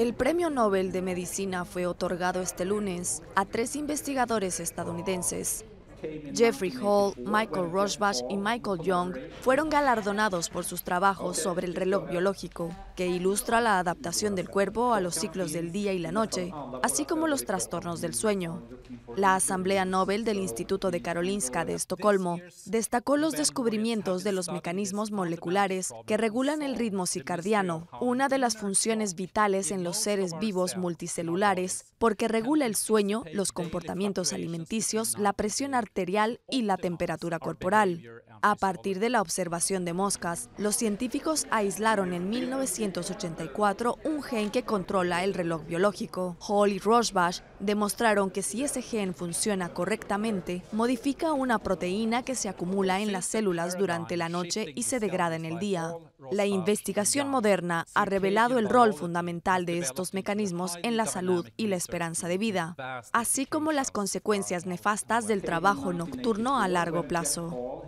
El Premio Nobel de Medicina fue otorgado este lunes a tres investigadores estadounidenses. Jeffrey Hall, Michael Rochebach y Michael Young fueron galardonados por sus trabajos sobre el reloj biológico ilustra la adaptación del cuerpo a los ciclos del día y la noche, así como los trastornos del sueño. La Asamblea Nobel del Instituto de Karolinska de Estocolmo destacó los descubrimientos de los mecanismos moleculares que regulan el ritmo circadiano, una de las funciones vitales en los seres vivos multicelulares, porque regula el sueño, los comportamientos alimenticios, la presión arterial y la temperatura corporal. A partir de la observación de moscas, los científicos aislaron en 1900 1984 un gen que controla el reloj biológico. Hall y Rosbach demostraron que si ese gen funciona correctamente, modifica una proteína que se acumula en las células durante la noche y se degrada en el día. La investigación moderna ha revelado el rol fundamental de estos mecanismos en la salud y la esperanza de vida, así como las consecuencias nefastas del trabajo nocturno a largo plazo.